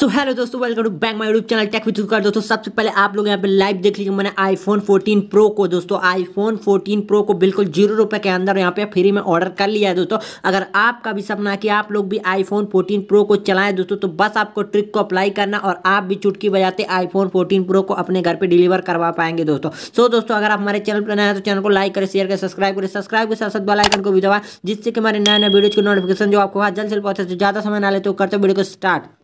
सो hello दोस्तों welcome to bank my YouTube channel tech with कर दोस्तों सबसे पहले आप लोग यहाँ पे लाइव देख लीजिए मैंने आईफोन 14 प्रो को दोस्तों आईफोन 14 प्रो को बिल्कुल जीरो रुपए के अंदर यहाँ पे फ्री में ऑर्डर कर लिया है दोस्तों अगर आपका भी सपना है कि आप लोग भी आईफोन 14 प्रो को चलाएं दोस्तों तो बस आपको ट्रिक को अप्लाई करना और आप भी चुटकी बजाते आईफोन फोर्टीन प्रो को अपने घर पर डिलीवर करवा पाएंगे दोस्तों सो दोस्तों अगर आप हमारे चैनल पर नए तो चैनल को लाइक करें शेयर करें सब्सक्राइब करें सब्सक्राइब के साथ साथ बेलाइकन को भी दबाएं जिससे कि हमारे नए नए वीडियो की नोटिफिकेशन जो आपको जल्द से पहुंचे तो ज़्यादा समय ना ले तो करते वीडियो को स्टार्ट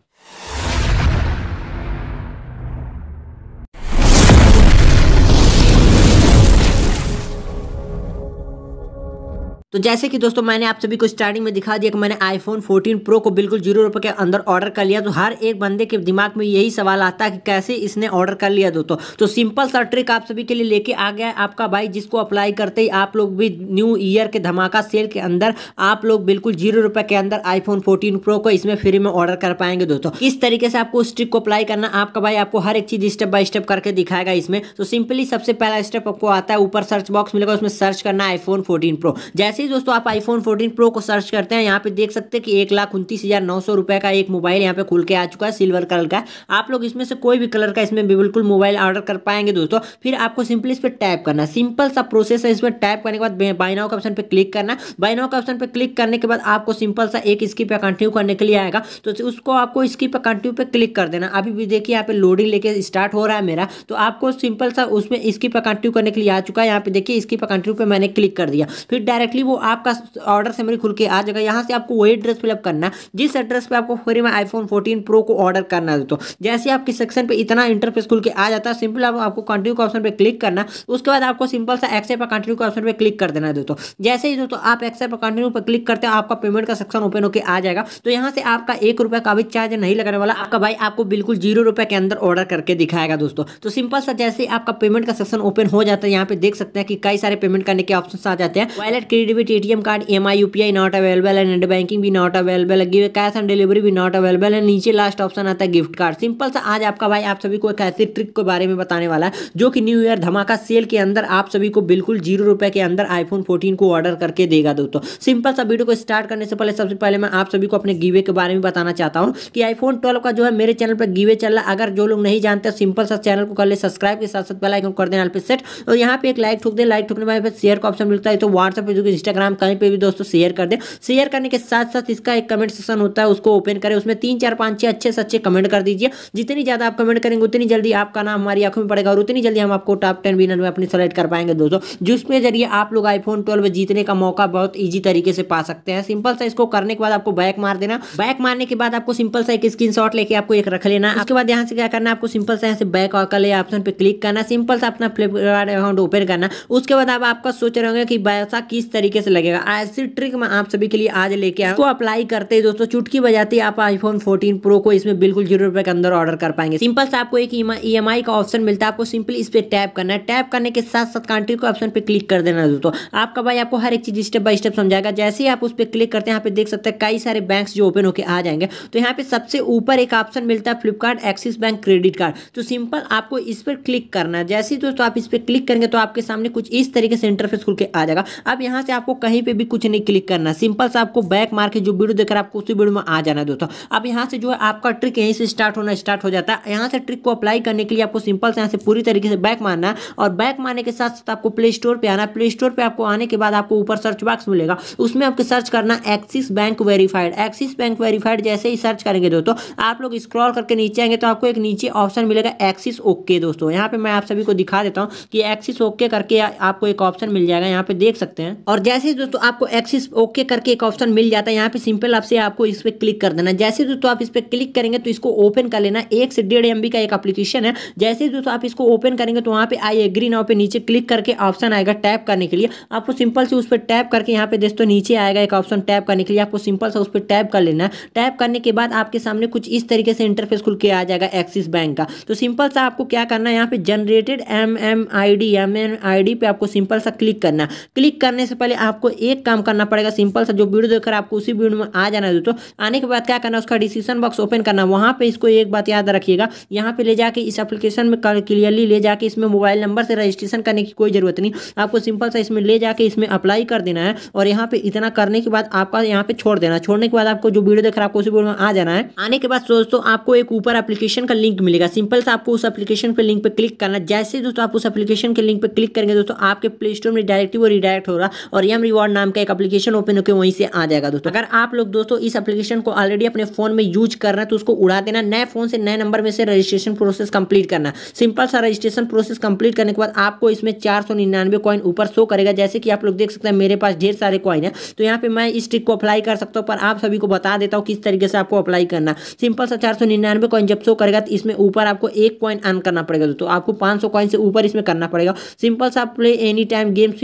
तो जैसे कि दोस्तों मैंने आप सभी को स्टार्टिंग में दिखा दिया कि मैंने आईफोन 14 प्रो को बिल्कुल जीरो रुपए के अंदर ऑर्डर कर लिया तो हर एक बंदे के दिमाग में यही सवाल आता है कि कैसे इसने ऑर्डर कर लिया दोस्तों तो सिंपल सा ट्रिक आप सभी के लिए लेके आ गया है आपका भाई जिसको अप्लाई करते ही आप लोग भी न्यू ईयर के धमाका सेल के अंदर आप लोग बिल्कुल जीरो रुपए के अंदर आईफोन फोर्टीन प्रो को इसमें फ्री में ऑर्डर कर पाएंगे दोस्तों इस तरीके से आपको उस ट्रिक को अप्लाई करना आपका भाई आपको हर एक चीज़ स्टेप बाय स्टेप करके दिखाएगा इसमें तो सिंपली सबसे पहला स्टेप आपको आता है ऊपर सर्च बॉक्स मिलेगा उसमें सर्च करना आईफोन फोर्टीन प्रो जैसे जैसे ही दोस्तों आप आईफोन फोर्टीन प्रो को सर्च करते हैं यहाँ पे देख सकते हैं कि एक लाख उनतीस हज़ार नौ सौ रुपए का एक मोबाइल यहाँ पे खुल के आ चुका है सिल्वर कलर का आप लोग इसमें से कोई भी कलर का इसमें बिल्कुल मोबाइल ऑर्डर कर पाएंगे दोस्तों फिर आपको सिंपली इस पर टाइप करना सिंपल सा प्रोसेस है इसमें टाइप करने के बाद बाइनाओ के ऑप्शन पर क्लिक करना बाइनाओ के ऑप्शन पर क्लिक करने के बाद आपको सिंपल सा एक स्किप या कंटिन्यू करने के लिए आएगा तो उसको आपको स्किप या कंटिन्यू पर क्लिक कर देना अभी भी देखिए यहाँ पे लोडिंग लेके स्टार्ट हो रहा है मेरा तो आपको सिंपल सा उसमें स्किप या कंटिन्यू करने के लिए आ चुका है यहाँ पे देखिए स्किप या कंटिन्यू पर मैंने क्लिक कर दिया फिर डायरेक्टली वो आपका ऑर्डर से मेरी खुल के आ जाएगा यहाँ से आपको वही एड्रेस फिलअप करना है जिस एड्रेस पर आपको फ्री में आईफोन फोर्टीन प्रो को ऑर्डर करना है दोस्तों जैसे आपके सेक्शन पर इतना इंटरफेस खुल के आ जाता है सिंपल आप, आपको कंटिन्यू ऑप्शन पर क्लिक करना उसके बाद आपको सिंपल सा एक्सेप पर कंटिन्यू ऑप्शन पर क्लिक कर देना है दोस्तों जैसे ही दोस्तों आप एक्सेप पर कंटिन्यू पर क्लिक करते हो आपका पेमेंट का सेक्शन ओपन होकर आ जाएगा तो यहाँ से आपका एक रुपये का भी चार्ज नहीं लगाने वाला आपका भाई आपको बिल्कुल जीरो रुपये के अंदर ऑर्डर करके दिखाएगा दोस्तों तो सिंपल सा जैसे आपका पेमेंट का सेक्शन ओपन हो जाता है यहाँ पे देख सकते हैं कि कई सारे पेमेंट करने के ऑप्शन आ जाते हैं wallet credit with ATM card, EMI, UPI not available and net banking भी नॉट अवेलेबल है कैश ऑन डिलीवरी भी नॉट अवेलेबल है नीचे लास्ट ऑप्शन आता है गिफ्ट कार्ड सिंपल सा आज आपका भाई आप सभी को एक ऐसी ट्रिक के बारे में बताने वाला है जो कि न्यू ईयर धमाका सेल के अंदर आप सभी को बिल्कुल जीरो रुपए के अंदर आईफोन फोर्टीन को ऑर्डर करके देगा दोस्तों सिंपल सा वीडियो को स्टार्ट करने से पहले सबसे पहले मैं आप सभी को अपने गीवे के बारे में बताना चाहता हूँ कि आईफोन ट्वेल्व का जो है मेरे चैनल पर गीवे चल रहा है अगर जो लोग नहीं जानते सिंपल सा चैनल को कर ले सब्सक्राइब के साथ साथ पहला कर देना सेट और यहाँ पे एक लाइक ठोक दे लाइक ठोकने के शेयर का ऑप्शन मिलता है तो व्हाट्सएप जो इंस्टाग्राम कहीं पर भी दोस्तों शेयर कर दें शेयर करने के साथ साथ इसका एक कमेंट सेशन होता है उसको ओपन करें उसमें तीन चार पाँच छः अच्छे से अच्छे कमेंट कर दीजिए जितनी ज़्यादा आप कमेंट करेंगे उतनी जल्दी आपका नाम हमारी आंखों में पड़ेगा और उतनी जल्दी हम आपको टॉप टेन विनर में अपनी सेलेक्ट कर पाएंगे दोस्तों जिसके जरिए आप लोग आईफोन ट्वेल्व जीतने का मौका बहुत ईजी तरीके से पा सकते हैं सिंपल सा इसको करने के बाद आपको बैक मार देना बैक मारने के बाद आपको सिंपल सा एक स्क्रीन लेके आपको एक रख लेना उसके बाद यहाँ से क्या करना आपको सिंपल सा यहाँ से बैक वाले ऑप्शन पर क्लिक करना सिंपल सा अपना फ्लिपकार्ट अकाउंट ओपन करना उसके बाद आप आपका सोच रहे होंगे कि वैसा किस तरीके तरीके से लगेगा ऐसी ट्रिक मैं आप सभी के लिए आज लेके आया इसको अप्लाई करते हैं दोस्तों चुटकी बजाते ही आप आईफोन 14 प्रो को इसमें बिल्कुल जीरो रुपए के अंदर ऑर्डर कर पाएंगे सिंपल से आपको एक ई का ऑप्शन मिलता है आपको सिंपली इस पर टैप करना है टैप करने के साथ साथ कंट्री को ऑप्शन पे क्लिक कर देना है दोस्तों आपका भाई आपको हर एक चीज स्टेप बाय स्टेप समझाएगा जैसे ही आप उस पर क्लिक करते हैं यहाँ पे देख सकते हैं कई सारे बैंक जो ओपन होकर आ जाएंगे तो यहाँ पे सबसे ऊपर एक ऑप्शन मिलता है Flipkart Axis bank credit card तो सिंपल आपको इस पर क्लिक करना है जैसे ही दोस्तों आप इस पर क्लिक करेंगे तो आपके सामने कुछ इस तरीके से इंटरफेस खुल के आ जाएगा अब यहाँ से आप आपको कहीं पे भी कुछ नहीं क्लिक करना सिंपल सा आपको बैक मार के जो वीडियो देख रहा है आपको उसी वीडियो में आ जाना दोस्तों अब यहाँ से जो है आपका ट्रिक यहीं से स्टार्ट होना स्टार्ट हो जाता है यहाँ से ट्रिक को अप्लाई करने के लिए आपको सिंपल से यहाँ से पूरी तरीके से बैक मारना और बैक मारने के साथ साथ आपको प्ले स्टोर पर आना प्ले स्टोर पर आपको आने के बाद आपको ऊपर सर्च बॉक्स मिलेगा उसमें आपको सर्च करना Axis bank verified Axis bank verified जैसे ही सर्च करेंगे दोस्तों आप लोग स्क्रॉल करके नीचे आएंगे तो आपको एक नीचे ऑप्शन मिलेगा एक्सिस ओके दोस्तों यहाँ पे मैं आप सभी को दिखा देता हूँ कि एक्सिस ओके करके आपको एक ऑप्शन मिल जाएगा यहाँ पे देख सकते हैं और जैसे जैसे दोस्तों तो आपको एक्सिस ओके करके एक ऑप्शन मिल जाता है यहाँ पे सिंपल आपसे आपको इस पर क्लिक कर देना जैसे दोस्तों तो आप इस पर क्लिक करेंगे तो इसको ओपन कर लेना एक से डेढ़ एम का एक एप्लीकेशन है जैसे दोस्तों तो आप इसको ओपन करेंगे तो वहाँ पे आई एग्री नाव पे नीचे क्लिक करके ऑप्शन आएगा टैप करने के लिए आपको सिंपल से उस पर टैप करके यहाँ पे दोस्तों नीचे आएगा एक ऑप्शन टैप करने के लिए आपको सिंपल सा उस पर टैप कर लेना टैप करने के बाद आपके सामने कुछ इस तरीके से इंटरफेस खुल के आ जाएगा एक्सिस बैंक का तो सिंपल सा आपको क्या करना है यहाँ पे generated M M I D M M I D पे आपको सिंपल सा क्लिक करना क्लिक करने से पहले आपको एक काम करना पड़ेगा सिंपल सा जो वीडियो देखकर आपको उसी वीडियो में आ जाना है दोस्तों आने के बाद क्या करना उसका डिसीजन बॉक्स ओपन करना वहाँ पर इसको एक बात याद रखिएगा यहाँ पर ले जाके इस एप्लीकेशन में क्लियरली ले जाके इसमें मोबाइल नंबर से रजिस्ट्रेशन करने की कोई ज़रूरत नहीं आपको सिंपल सा इसमें ले जाके इसमें अप्लाई कर देना है और यहाँ पे इतना करने के बाद आपका यहाँ पे छोड़ देना छोड़ने के बाद आपको जो वीडियो देखकर आपको उसी वीडियो में आ जाना है आने के बाद दोस्तों आपको एक ऊपर एप्लीकेशन का लिंक मिलेगा सिंपल सा आपको उस एप्लीकेशन पर लिंक पर क्लिक करना जैसे दोस्तों आप उस एप्लीकेशन के लिंक पर क्लिक करेंगे दोस्तों आपके प्ले स्टोर में डायरेक्ट वो रिडायरेक्ट हो रहा और मरियम रिवॉर्ड नाम का एक एप्लीकेशन ओपन होकर वहीं से आ जाएगा दोस्तों अगर आप लोग दोस्तों इस एप्लीकेशन को ऑलरेडी अपने फोन में यूज कर रहे हैं तो उसको उड़ा देना नए फोन से नए नंबर में से रजिस्ट्रेशन प्रोसेस कंप्लीट करना सिंपल सा रजिस्ट्रेशन प्रोसेस कंप्लीट करने के बाद आपको इसमें चार सौ निन्यानवे कॉइन ऊपर शो करेगा जैसे कि आप लोग देख सकते हैं मेरे पास ढेर सारे कॉइन है तो यहाँ पे मैं इस ट्रिक को अप्लाई कर सकता हूँ पर आप सभी को बता देता हूँ किस तरीके से आपको अप्लाई करना सिंपल सा चार सौ निन्यानवे कॉइन जब शो करेगा तो इसमें ऊपर आपको एक कॉइन अर्न करना पड़ेगा दोस्तों आपको पांच सौ कॉइन से ऊपर इसमें करना पड़ेगा सिंपल सा प्ले एनी टाइम गेम्स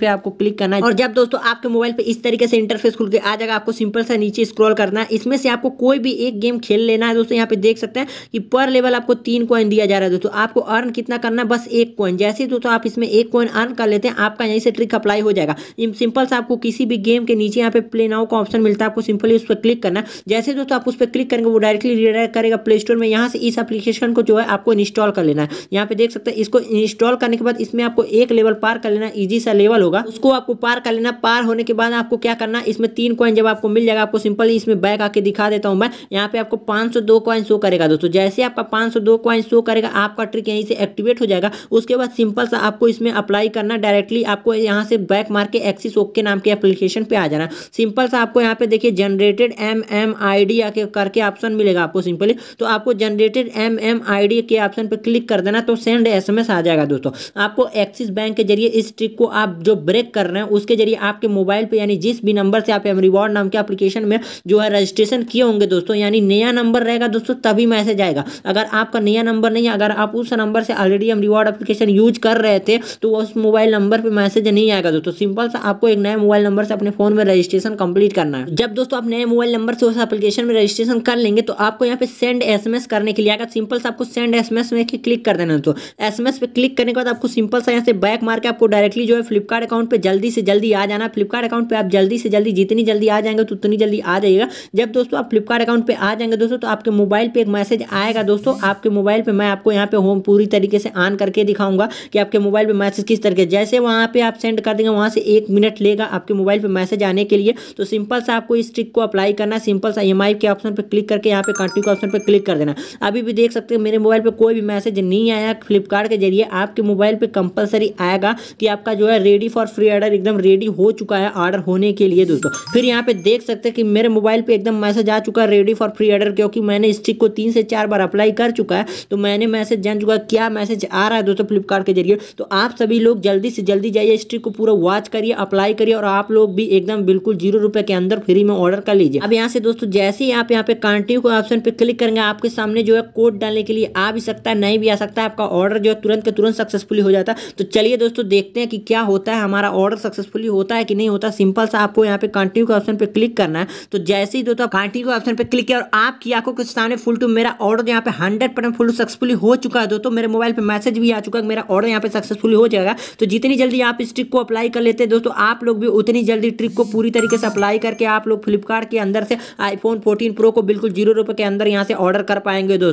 पे आपको क्लिक करना करना है और तो जब दोस्तों आपके मोबाइल पे इस तरीके से इंटरफेस खुल के आ जाएगा आपको सिंपल सा नीचे स्क्रॉल करना है इसमें से आपको कोई भी एक गेम खेल लेना है दोस्तों यहाँ पे देख सकते हैं कि पर लेवल आपको तीन कॉइन दिया जा रहा है दोस्तों आपको अर्न कितना करना है बस एक कॉइन जैसे दोस्तों आप इसमें एक कॉइन अर्न कर लेते हैं आपका यहीं से ट्रिक अप्लाई हो जाएगा सिंपल सा आपको किसी भी गेम के नीचे यहाँ पे प्ले नाउ का ऑप्शन मिलता है आपको सिंपली उस पर क्लिक करना जैसे दोस्तों आप उस पर क्लिक करेंगे वो डायरेक्टली रिडायरेक्ट करेगा प्ले स्टोर में यहाँ से इस एप्लीकेशन को जो है आपको इंस्टॉल कर लेना है यहाँ पे देख सकते हैं इसको इंस्टॉल करने के बाद इसमें आपको एक लेवल पार कर लेना इजी सा लेवल होगा उसको आपको पार कर लेना पार होने के बाद आपको क्या करना इसमें तीन कॉइन जब आपको मिल जाएगा आपको सिंपली इसमें बैक आके दिखा देता हूं मैं यहाँ पे आपको पांच सौ दो कॉइन शो करेगा दोस्तों जैसे आपका पांच सौ दो कॉइन शो करेगा आपका ट्रिक यहीं से एक्टिवेट हो जाएगा उसके बाद सिंपल सा आपको इसमें अप्लाई करना डायरेक्टली आपको यहाँ से बैक मार के एक्सिस ओके नाम के एप्लीकेशन पे आ जाना सिंपल सा आपको यहाँ पे देखिए generated M M I D करके ऑप्शन मिलेगा आपको सिंपली तो आपको generated M M I D के ऑप्शन पर क्लिक कर देना तो सेंड एस एम एस आ जाएगा दोस्तों आपको एक्सिस बैंक के जरिए इस ट्रिक को आप जो ब्रेक कर रहे हैं उसके जरिए आपके मोबाइल पर यानी जिस भी नंबर से आप एम रिवॉर्ड नाम के अपलीकेशन में जो है रजिस्ट्रेशन किए होंगे दोस्तों यानी नया नंबर रहेगा दोस्तों तभी मैसेज आएगा अगर आपका नया नंबर नहीं है अगर आप उस नंबर से already M reward application use कर रहे थे तो उस मोबाइल नंबर पर मैसेज नहीं आएगा दोस्तों सिंपल सा आपको एक नया मोबाइल नंबर से अपने फोन में रजिस्ट्रेशन कंप्लीट करना है जब दोस्तों आप नए मोबाइल नंबर से उस एप्लीकेशन में रजिस्ट्रेशन कर लेंगे तो आपको यहाँ पे सेंड एसएमएस करने के लिए आएगा सिंपल सा आपको सेंड एसएमएस में क्लिक कर देना दोस्तों एसएमएस पे क्लिक करने के बाद आपको सिंपल सा यहाँ से बैक मार के आपको डायरेक्टली जो है फ्लिपकार्ट अकाउंट पर जल्दी से जल्दी आ जाना फ्लिपकार्ट अकाउंट पर आप जल्दी से जल्दी जितनी जल्दी आ जाएंगे तो उतनी जल्दी आ जाइएगा जब दोस्तों आप फ्लिपकार्ट अकाउंट पर आ जाएंगे दोस्तों तो आपके मोबाइल पर एक मैसेज आएगा दोस्तों आपके मोबाइल पर मैं आपको यहाँ पे होम पूरी तरीके से ऑन करके दिखाऊंगा कि आपके मोबाइल पर मैसेज किस तरीके जैसे वहाँ पर आप सेंड कर देंगे वहाँ से एक मिनट लेगा आपके मोबाइल पर मैसेज आने के लिए तो सिंपल सा आपको इस ट्रिक को अप्लाई करना सिंपल सा ई के ऑप्शन पर क्लिक करके यहाँ पे कंटिन्यू के ऑप्शन पर क्लिक कर देना अभी भी देख सकते हैं मेरे मोबाइल पर कोई भी मैसेज नहीं आया फ्लिपकार्ट के जरिए आपके मोबाइल पर कंपलसरी आएगा कि आपका जो है रेडी फॉर फ्री ऑर्डर एकदम एकदम रेडी हो चुका है ऑर्डर होने के लिए दोस्तों फिर यहाँ पे देख सकते हैं कि मेरे मोबाइल पे एकदम मैसेज आ चुका है रेडी फॉर फ्री ऑर्डर क्योंकि मैंने इस चीज को तीन से चार बार अप्लाई कर चुका है तो मैंने मैसेज जान चुका क्या मैसेज आ रहा है दोस्तों फ्लिपकार्ट के जरिए तो आप सभी लोग जल्दी से जल्दी जाइए इस ट्रिक को पूरा वॉच करिए अप्लाई करिए और आप लोग भी एकदम बिल्कुल जीरो रुपए के अंदर फ्री में ऑर्डर कर लीजिए अब यहाँ से दोस्तों जैसे ही आप यहाँ पे कंटिन्यू के ऑप्शन पे क्लिक करेंगे आपके सामने जो है कोड डालने के लिए आ भी सकता है नहीं भी आ सकता है आपका ऑर्डर जो है तुरंत के तुरंत सक्सेसफुली हो जाता है तो चलिए दोस्तों देखते हैं कि क्या होता है हमारा ऑर्डर सक्सेस सक्सेसफुली होता है कि नहीं होता सिंपल सा आपको यहाँ पे कंटिन्यू के ऑप्शन पे क्लिक करना है तो जैसे ही दोस्तों आप कंटिन्यू के ऑप्शन पे क्लिक किया और आपकी आंखों के सामने फुल टू मेरा ऑर्डर यहाँ पे हंड्रेड परसेंट फुल सक्सेसफुली हो चुका है दोस्तों मेरे मोबाइल पर मैसेज भी आ चुका है मेरा ऑर्डर यहाँ पे सक्सेसफुली हो जाएगा तो जितनी जल्दी आप इस ट्रिक को अप्लाई कर लेते हैं दोस्तों आप लोग भी उतनी जल्दी ट्रिक को पूरी तरीके से अप्लाई करके आप लोग फ्लिपकार्ट के अंदर से आईफोन फोर्टीन प्रो को बिल्कुल जीरो रुपये के अंदर यहाँ से ऑर्डर कर पाएंगे दोस्तों